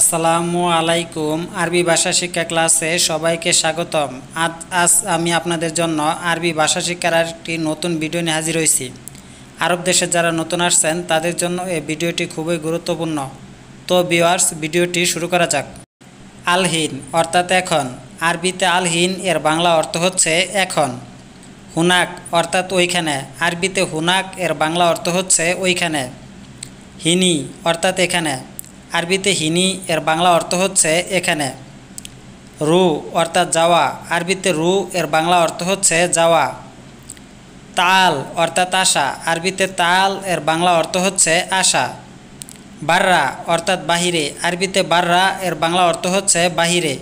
আসসালামু আলাইকুম আরবি ভাষা শিক্ষা ক্লাসে সবাইকে স্বাগতম আজ আজ আমি আপনাদের জন্য আরবি ভাষা শিক্ষার একটি নতুন ভিডিও নিয়ে হাজির হয়েছি আরব দেশে যারা নতুন আসছেন তাদের জন্য এই ভিডিওটি খুবই গুরুত্বপূর্ণ তো বিওয়ার্স ভিডিওটি শুরু করা যাক আলহীন অর্থাৎ এখন আরবিতে আলহীন এর বাংলা অর্থ হচ্ছে এখন হুনাক অর্থাৎ ওইখানে আরবিতে হুনাক এর বাংলা অর্থ হচ্ছে ওইখানে হিনি অর্থাৎ এখানে আরবিতে হিনি এর বাংলা অর্থ হচ্ছে এখানে রু অর্থাৎ যাওয়া আরবিতে রু এর বাংলা অর্থ হচ্ছে যাওয়া তাল অর্থাৎ আশা আরবিতে তাল এর বাংলা অর্থ হচ্ছে আশা বাররা অর্থাৎ বাহিরে আরবিতে বাররা এর বাংলা অর্থ হচ্ছে বাহিরে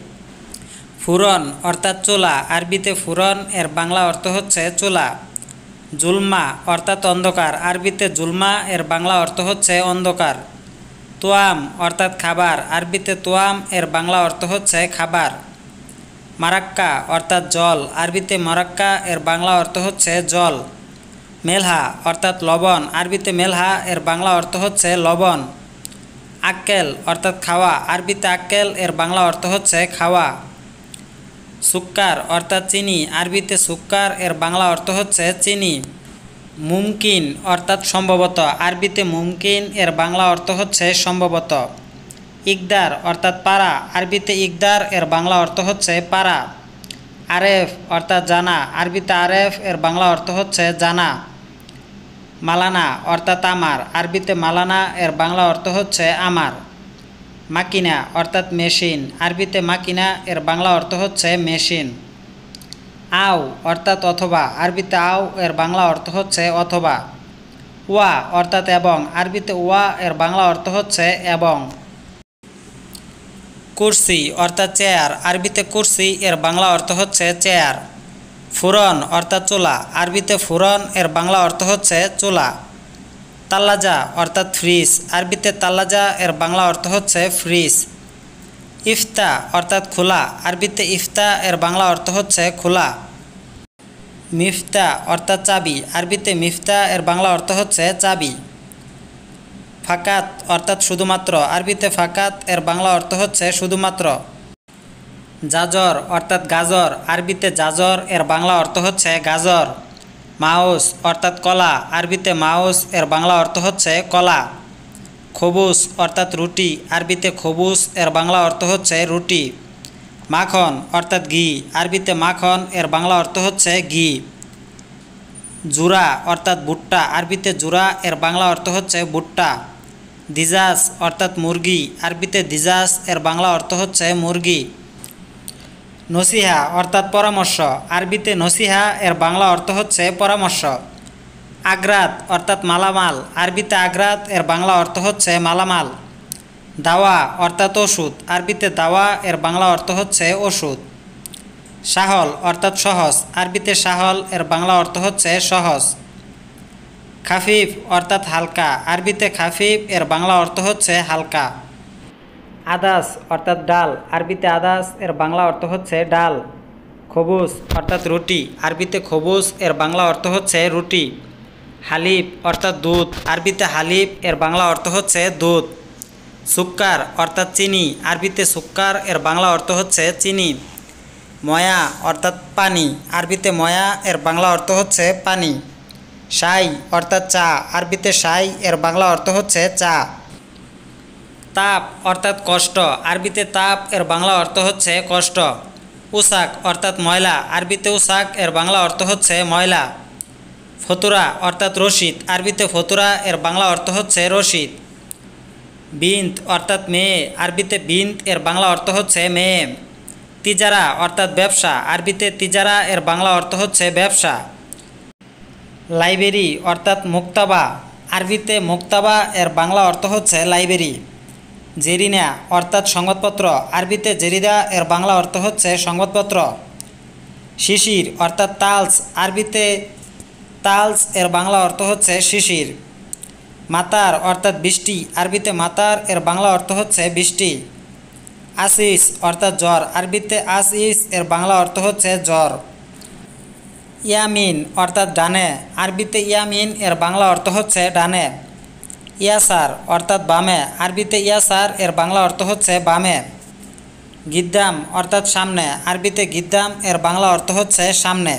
ফুরন অর্থাৎ চোলা আরবিতে ফুরন এর বাংলা অর্থ হচ্ছে চোলা জুলমা অর্থাৎ অন্ধকার আরবিতে জুলমা এর বাংলা অর্থ হচ্ছে অন্ধকার তোয়াম অর্থাৎ খাবার আরবিতে তোয়াম এর বাংলা অর্থ হচ্ছে খাবার মারাক্কা অর্থাৎ জল আরবিতে মারাক্কা এর বাংলা অর্থ হচ্ছে জল মেলহা অর্থাৎ লবণ আরবিতে মেলহা এর বাংলা অর্থ হচ্ছে লবণ আক্কেল অর্থাৎ খাওয়া আরবিতে আক্কেল এর বাংলা অর্থ হচ্ছে খাওয়া সুক্কার অর্থাৎ চিনি আরবিতে সুক্কার এর বাংলা অর্থ হচ্ছে চিনি মুমকিন অর্থাৎ সম্ভবত আরবিতে মুমকিন এর বাংলা অর্থ হচ্ছে সম্ভবত ইকদার অর্থাৎ পারা আরবিতে ইকদার এর বাংলা অর্থ হচ্ছে পারা আরেফ অর্থাৎ জানা আরবিতে আরেফ এর বাংলা অর্থ হচ্ছে জানা মালানা অর্থাৎ আমার আরবিতে মালানা এর বাংলা অর্থ হচ্ছে আমার মাকিনা অর্থাৎ মেশিন আরবিতে মাকিনা এর বাংলা অর্থ হচ্ছে মেশিন আও অর্থাৎ অথবা আরবিতে আও এর বাংলা অর্থ হচ্ছে অথবা ওয়া অর্থাৎ এবং আরবিতে ওয়া এর বাংলা অর্থ হচ্ছে এবং কুর্সি অর্থাৎ চেয়ার আরবিতে কুর্সি এর বাংলা অর্থ হচ্ছে চেয়ার ফুরন অর্থাৎ চুলা আরবিতে ফুরন এর বাংলা অর্থ হচ্ছে চুলা তাল্লাজা অর্থাৎ ফ্রিজ আরবিতে তাল্লাজা এর বাংলা অর্থ হচ্ছে ফ্রিজ ইফতা অর্থাৎ খোলা আরবিতে ইফতা এর বাংলা অর্থ হচ্ছে খোলা মিফতা অর্থাৎ চাবি আরবিতে মিফতা এর বাংলা অর্থ হচ্ছে চাবি ফাকাত অর্থাৎ শুধুমাত্র আরবিতে ফাকাত এর বাংলা অর্থ হচ্ছে শুধুমাত্র জাজর অর্থাৎ গাজর আরবিতে জাজর এর বাংলা অর্থ হচ্ছে গাজর মাউস অর্থাৎ কলা আরবিতে মাউস এর বাংলা অর্থ হচ্ছে কলা খবুস অর্থাৎ রুটি আরবিতে খবুস এর বাংলা অর্থ হচ্ছে রুটি মাখন অর্থাৎ ঘি আরবিতে মাখন এর বাংলা অর্থ হচ্ছে ঘি জুরা অর্থাৎ ভুট্টা আরবিতে জুরা এর বাংলা অর্থ হচ্ছে ভুট্টা দিজাস অর্থাৎ মুরগি আরবিতে দিজাস এর বাংলা অর্থ হচ্ছে মুরগি নসিহা অর্থাৎ পরামর্শ আরবিতে নসিহা এর বাংলা অর্থ হচ্ছে পরামর্শ আগ্রাত অর্থাৎ মালামাল আরবিতে আগ্রাত এর বাংলা অর্থ হচ্ছে মালামাল দাওয়া অর্থাৎ ওষুধ আরবিতে দাওয়া এর বাংলা অর্থ হচ্ছে ওষুধ সাহল অর্থাৎ সহজ আরবিতে সাহল এর বাংলা অর্থ হচ্ছে সহজ খাফিফ অর্থাৎ হালকা আরবিতে খাফিফ এর বাংলা অর্থ হচ্ছে হালকা আদাস অর্থাৎ ডাল আরবিতে আদাস এর বাংলা অর্থ হচ্ছে ডাল খবুস অর্থাৎ রুটি আরবিতে খবুস এর বাংলা অর্থ হচ্ছে রুটি হালিফ অর্থাৎ দুধ আরবিতে হালিফ এর বাংলা অর্থ হচ্ছে দুধ সুক্কার অর্থাৎ চিনি আরবিতে সুক্কার এর বাংলা অর্থ হচ্ছে চিনি ময়া অর্থাৎ পানি আরবিতে ময়া এর বাংলা অর্থ হচ্ছে পানি সাই অর্থাৎ চা আরবিতে সাই এর বাংলা অর্থ হচ্ছে চা তাপ অর্থাৎ কষ্ট আরবিতে তাপ এর বাংলা অর্থ হচ্ছে কষ্ট উসাক অর্থাৎ ময়লা আরবিতে উসাক এর বাংলা অর্থ হচ্ছে ময়লা ফতুরা অর্থাৎ রশিদ আরবিতে ফতুরা এর বাংলা অর্থ হচ্ছে রশিদ বিন্ত অর্থাৎ মেয়ে আরবিতে বিন্ত এর বাংলা অর্থ হচ্ছে মেয়ে তিজারা অর্থাৎ ব্যবসা আরবিতে তিজারা এর বাংলা অর্থ হচ্ছে ব্যবসা লাইব্রেরি অর্থাৎ মুক্তাবা আরবিতে মুক্তাবা এর বাংলা অর্থ হচ্ছে লাইব্রেরি জেরিনা অর্থাৎ সংবাদপত্র আরবিতে জেরিদা এর বাংলা অর্থ হচ্ছে সংবাদপত্র শিশির অর্থাৎ তালস আরবিতে তালস এর বাংলা অর্থ হচ্ছে শিশির মাতার অর্থাৎ বৃষ্টি আরবিতে মাতার এর বাংলা অর্থ হচ্ছে বৃষ্টি আসিস অর্থাৎ জ্বর আরবিতে আসিস এর বাংলা অর্থ হচ্ছে জ্বর ইয়ামিন অর্থাৎ ডানে আরবিতে ইয়ামিন এর বাংলা অর্থ হচ্ছে ডানে ইয়াসার অর্থাৎ বামে আরবিতে ইয়াসার এর বাংলা অর্থ হচ্ছে বামে গিদ্দাম অর্থাৎ সামনে আরবিতে গিদ্দাম এর বাংলা অর্থ হচ্ছে সামনে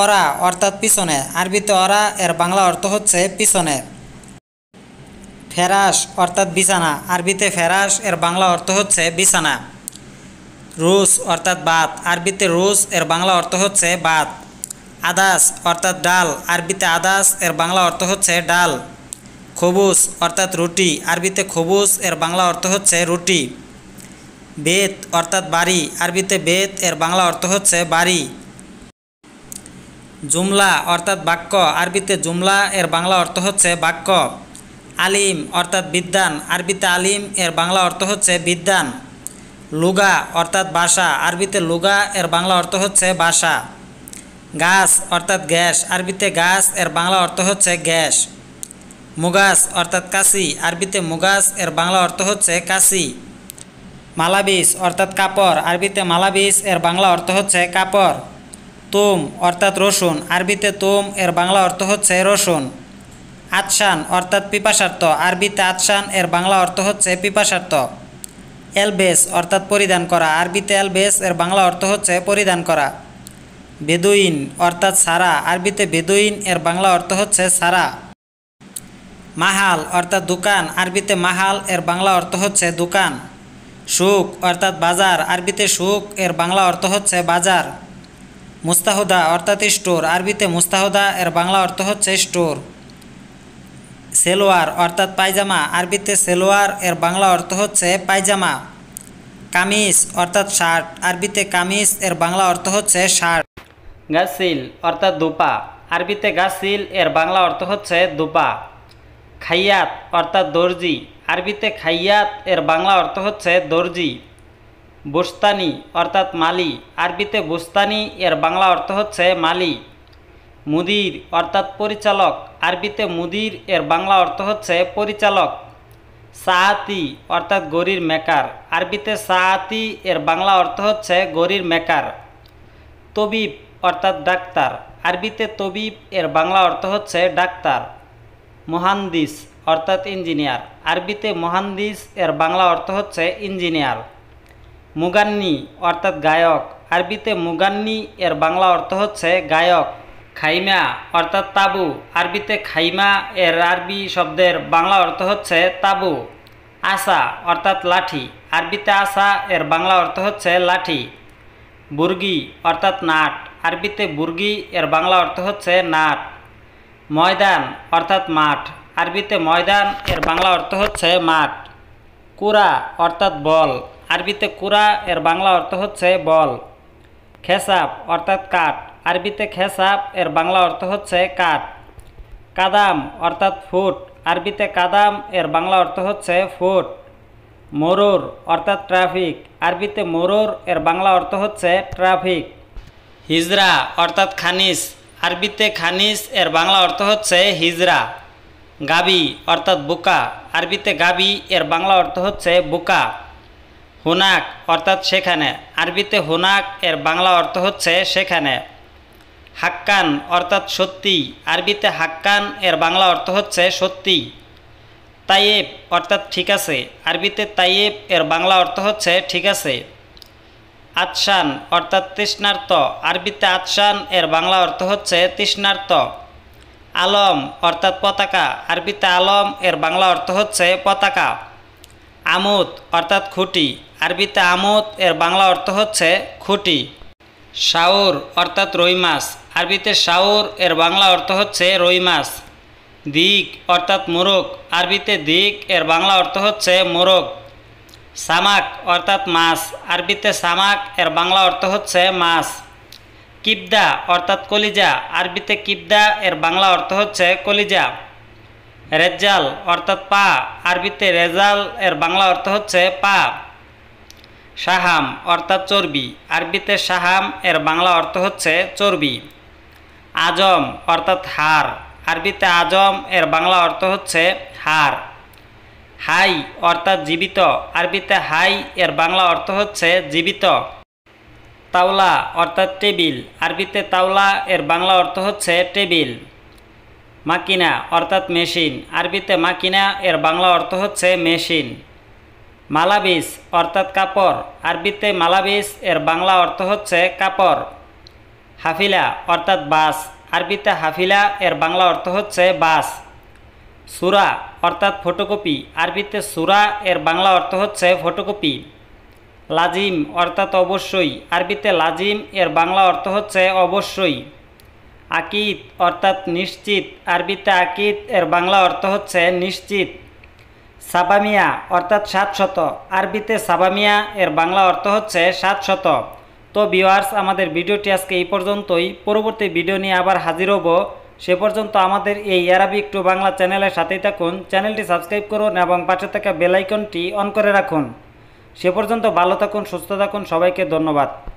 অরা অর্থাৎ পিছনে আরবিতে অরা এর বাংলা অর্থ হচ্ছে পিছনে ফেরাস অর্থাৎ বিছানা আরবিতে ফেরাস এর বাংলা অর্থ হচ্ছে বিছানা রুশ অর্থাৎ বাত আরবিতে রুশ এর বাংলা অর্থ হচ্ছে বাত আদাস অর্থাৎ ডাল আরবিতে আদাস এর বাংলা অর্থ হচ্ছে ডাল খবুস অর্থাৎ রুটি আরবিতে খবুস এর বাংলা অর্থ হচ্ছে রুটি বেত অর্থাৎ বাড়ি আরবিতে বেত এর বাংলা অর্থ হচ্ছে বাড়ি জুমলা অর্থাৎ বাক্য আরবিতে জুমলা এর বাংলা অর্থ হচ্ছে বাক্য আলিম অর্থাৎ বিদ্যান আরবিতে আলিম এর বাংলা অর্থ হচ্ছে বিদ্যান লুগা অর্থাৎ বাসা আরবিতে লুগা এর বাংলা অর্থ হচ্ছে বাসা গাছ অর্থাৎ গ্যাস আরবিতে গাছ এর বাংলা অর্থ হচ্ছে গ্যাস মুগাস অর্থাৎ কাশি আরবিতে মুগাস এর বাংলা অর্থ হচ্ছে কাশি মালাবিস অর্থাৎ কাপড় আরবিতে মালাবিস এর বাংলা অর্থ হচ্ছে কাপড় তোম অর্থাৎ রসুন আরবিতে তোম এর বাংলা অর্থ হচ্ছে রসুন আতসান অর্থাৎ পিপাসার্থ আরবিতে আতসান এর বাংলা অর্থ হচ্ছে পিপাসার্থ এলবেস অর্থাৎ পরিধান করা আরবিতে এলবেস এর বাংলা অর্থ হচ্ছে পরিধান করা বেদুইন অর্থাৎ সারা আরবিতে বেদুইন এর বাংলা অর্থ হচ্ছে সারা মাহাল অর্থাৎ দোকান আরবিতে মাহাল এর বাংলা অর্থ হচ্ছে দোকান সুখ অর্থাৎ বাজার আরবিতে সুখ এর বাংলা অর্থ হচ্ছে বাজার মুস্তাহদা অর্থাৎ স্টোর আরবিতে মুস্তাহদা এর বাংলা অর্থ হচ্ছে স্টোর সেলোয়ার অর্থাৎ পায়জামা আরবিতে সেলোয়ার এর বাংলা অর্থ হচ্ছে পায়জামা কামিজ অর্থাৎ শার্ট আরবিতে কামিজ এর বাংলা অর্থ হচ্ছে শার্ট গাছিল অর্থাৎ দুপা আরবিতে গাছিল এর বাংলা অর্থ হচ্ছে দুপা খাইয়াত অর্থাৎ দর্জি আরবিতে খাইয়াত এর বাংলা অর্থ হচ্ছে দর্জি বুস্তানি অর্থাৎ মালি আরবিতে বুস্তানি এর বাংলা অর্থ হচ্ছে মালি মুদির অর্থাৎ পরিচালক আরবিতে মুদির এর বাংলা অর্থ হচ্ছে পরিচালক সাহাতি অর্থাৎ গরির মেকার আরবিতে সাহাতি এর বাংলা অর্থ হচ্ছে গরির মেকার তবিব অর্থাৎ ডাক্তার আরবিতে তবিব এর বাংলা অর্থ হচ্ছে ডাক্তার মহান্দিস অর্থাৎ ইঞ্জিনিয়ার আরবিতে মহান্দিস এর বাংলা অর্থ হচ্ছে ইঞ্জিনিয়ার মুগান্নি অর্থাৎ গায়ক আরবিতে মুগান্নি এর বাংলা অর্থ হচ্ছে গায়ক খাইমা অর্থাৎ তাবু আরবিতে খাইমা এর আরবি শব্দের বাংলা অর্থ হচ্ছে তাবু আসা অর্থাৎ লাঠি আরবিতে আসা এর বাংলা অর্থ হচ্ছে লাঠি বুর্গি অর্থাৎ নাট আরবিতে বুর্গি এর বাংলা অর্থ হচ্ছে নাট ময়দান অর্থাৎ মাঠ আরবিতে ময়দান এর বাংলা অর্থ হচ্ছে মাঠ কুরা অর্থাৎ বল আরবিতে কুরা এর বাংলা অর্থ হচ্ছে বল খেসাব অর্থাৎ কাঠ আরবিতে খেসাব এর বাংলা অর্থ হচ্ছে কাঠ কাদাম অর্থাৎ ফুট আরবিতে কাদাম এর বাংলা অর্থ হচ্ছে ফুট মরুর অর্থাৎ ট্রাফিক আরবিতে মরুর এর বাংলা অর্থ হচ্ছে ট্রাফিক হিজরা অর্থাৎ খানিস আরবিতে খানিস এর বাংলা অর্থ হচ্ছে হিজরা গাবি অর্থাৎ বুকা আরবিতে গাবি এর বাংলা অর্থ হচ্ছে বুকা হুনাক অর্থাৎ সেখানে আরবিতে হুনাক এর বাংলা অর্থ হচ্ছে সেখানে হাক্কান অর্থাৎ সত্যি আরবিতে হাক্কান এর বাংলা অর্থ হচ্ছে সত্যি তাইয়েব অর্থাৎ ঠিক আছে আরবিতে তাইয়েব এর বাংলা অর্থ হচ্ছে ঠিক আছে আতসান অর্থাৎ তৃষ্ণার্ত আরবিতে আতসান এর বাংলা অর্থ হচ্ছে তৃষ্ণার্ত আলম অর্থাৎ পতাকা আরবিতে আলম এর বাংলা অর্থ হচ্ছে পতাকা আমুদ অর্থাৎ খুঁটি আরবিতে আমোদ এর বাংলা অর্থ হচ্ছে খুঁটি শাওর অর্থাৎ রই মাছ আরবিতে শাওর এর বাংলা অর্থ হচ্ছে রই মাছ দিক অর্থাৎ মোরগ আরবিতে দিক এর বাংলা অর্থ হচ্ছে মোরগ সামাক অর্থাৎ মাছ আরবিতে সামাক এর বাংলা অর্থ হচ্ছে মাছ কিবদা অর্থাৎ কলিজা আরবিতে কিবদা এর বাংলা অর্থ হচ্ছে কলিজা রেজাল অর্থাৎ পা আরবিতে রেজাল এর বাংলা অর্থ হচ্ছে পা সাহাম অর্থাৎ চর্বি আরবিতে সাহাম এর বাংলা অর্থ হচ্ছে চর্বি আজম অর্থাৎ হার আরবিতে আজম এর বাংলা অর্থ হচ্ছে হার হাই অর্থাৎ জীবিত আরবিতে হাই এর বাংলা অর্থ হচ্ছে জীবিত তাওলা অর্থাৎ টেবিল আরবিতে তাওলা এর বাংলা অর্থ হচ্ছে টেবিল মাকিনা অর্থাৎ মেশিন আরবিতে মাকিনা এর বাংলা অর্থ হচ্ছে মেশিন মালাবিস অর্থাৎ কাপড় আরবিতে মালাবিস এর বাংলা অর্থ হচ্ছে কাপড় হাফিলা অর্থাৎ বাস আরবিতে হাফিলা এর বাংলা অর্থ হচ্ছে বাস সুরা অর্থাৎ ফটোকপি আরবিতে সুরা এর বাংলা অর্থ হচ্ছে ফটোকপি লাজিম অর্থাৎ অবশ্যই আরবিতে লাজিম এর বাংলা অর্থ হচ্ছে অবশ্যই আকিত অর্থাৎ নিশ্চিত আরবিতে আকিত এর বাংলা অর্থ হচ্ছে নিশ্চিত সাবামিয়া অর্থাৎ সাত শত আরবিতে সাবামিয়া এর বাংলা অর্থ হচ্ছে সাত শত তো ভিওয়ার্স আমাদের ভিডিওটি আজকে এই পর্যন্তই পরবর্তী ভিডিও নিয়ে আবার হাজির হব সে পর্যন্ত আমাদের এই অ্যারাবিক টু বাংলা চ্যানেলের সাথেই থাকুন চ্যানেলটি সাবস্ক্রাইব করুন এবং পাশে থাকা বেলাইকনটি অন করে রাখুন সে পর্যন্ত ভালো থাকুন সুস্থ থাকুন সবাইকে ধন্যবাদ